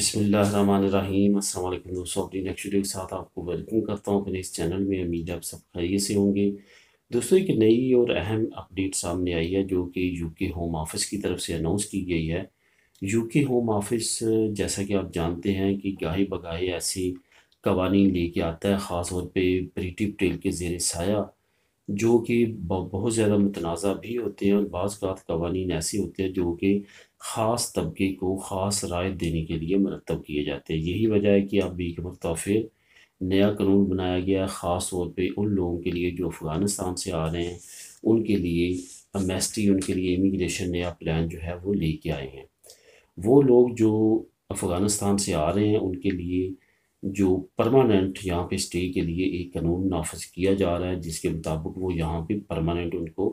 अस्सलाम वालेकुम दोस्तों अपनी वीडियो के साथ आपको वेलकम करता हूँ अपने इस चैनल में उम्मीद आप सब खैरियत से होंगे दोस्तों एक नई और अहम अपडेट सामने आई है जो कि यूके होम ऑफिस की तरफ से अनाउंस की गई है यूके होम ऑफिस जैसा कि आप जानते हैं कि गाहे बगाहे ऐसी कवानी लेके आता है ख़ास तौर पर ब्रिटिश टेल के जेर साया जो कि बहुत ज़्यादा मुतनाज़ा भी होते हैं और बाज़ कवानीन ऐसे होते हैं जो कि ख़ास तबके को ख़ास राय देने के लिए मरतब किए जाते हैं यही वजह है कि अब एक मरतबा फिर नया कानून बनाया गया ख़ास तौर पर उन लोगों के लिए जो अफ़गानिस्तान से आ रहे हैं उनके लिए अमेस्टी उनके लिए इमिग्रेशन नया प्लान जो है वो लेके आए हैं वो लोग जो अफ़गानिस्तान से आ रहे हैं उनके लिए जो परमानेंट यहाँ पे स्टे के लिए एक कानून नाफज किया जा रहा है जिसके मुताबिक वो यहाँ पे परमानेंट उनको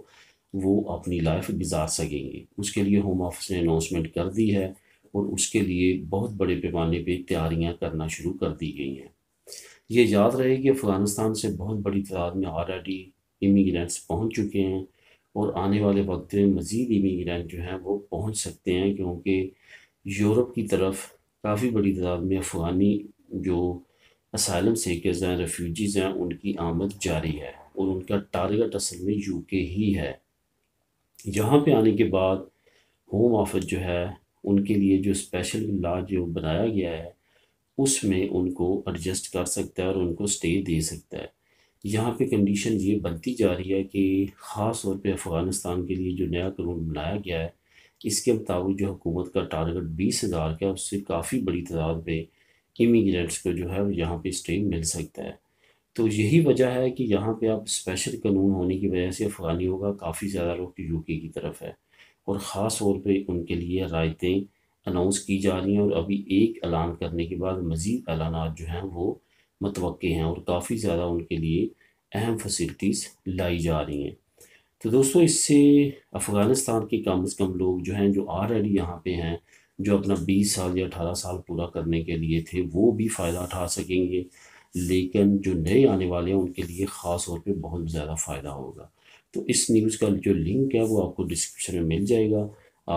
वो अपनी लाइफ गुजार सकेंगे उसके लिए होम ऑफिस ने अनाउंसमेंट कर दी है और उसके लिए बहुत बड़े पैमाने पे तैयारियाँ करना शुरू कर दी गई हैं ये याद रहे कि अफ़गानिस्तान से बहुत बड़ी तादाद में ऑलरेडी इमीग्रेंट्स पहुँच चुके हैं और आने वाले वक्त में मज़ीद इमीग्रेंट जो हैं वो पहुँच सकते हैं क्योंकि यूरोप की तरफ काफ़ी बड़ी तादाद में अफ़गानी जो असाइलम सीकर्स हैं रेफ्यूजीज़ हैं उनकी आमद जारी है और उनका टारगेट असल में यूके ही है यहाँ पे आने के बाद होम ऑफिस जो है उनके लिए जो स्पेशल लॉ जो बनाया गया है उसमें उनको एडजस्ट कर सकता है और उनको स्टे दे सकता है यहाँ पे कंडीशन ये बनती जा रही है कि ख़ास तौर पे अफ़गानिस्तान के लिए जो नया कानून बनाया गया है इसके मुताबिक जो हुकूमत का टारगेट बीस हज़ार का उससे काफ़ी बड़ी तादाद में इमिग्रेंट्स को जो है यहाँ पे स्टे मिल सकता है तो यही वजह है कि यहाँ पे आप स्पेशल कानून होने की वजह से अफ़गानियों का काफ़ी ज़्यादा रुख यूके तो की तरफ है और ख़ास तौर पर उनके लिए रायतें अनाउंस की जा रही हैं और अभी एक ऐलान करने के बाद मज़ीद ऐलान जो हैं वो मतव हैं और काफ़ी ज़्यादा उनके लिए अहम फैसिलिटीज़ लाई जा रही हैं तो दोस्तों इससे अफ़गानिस्तान के कम अज़ कम लोग जो हैं जो ऑलरेडी यहाँ पे हैं जो अपना 20 साल या 18 साल पूरा करने के लिए थे वो भी फ़ायदा उठा सकेंगे लेकिन जो नए आने वाले हैं उनके लिए ख़ास तौर पे बहुत ज़्यादा फ़ायदा होगा तो इस न्यूज़ का जो लिंक है वो आपको डिस्क्रिप्शन में मिल जाएगा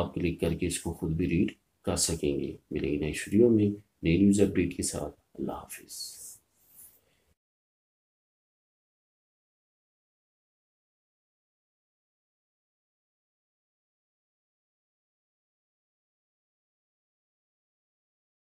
आप क्लिक करके इसको ख़ुद भी रीड कर सकेंगे मिलेंगे नए शुरू में नई न्यूज़ अपडेट के साथ अल्लाह हाफिज़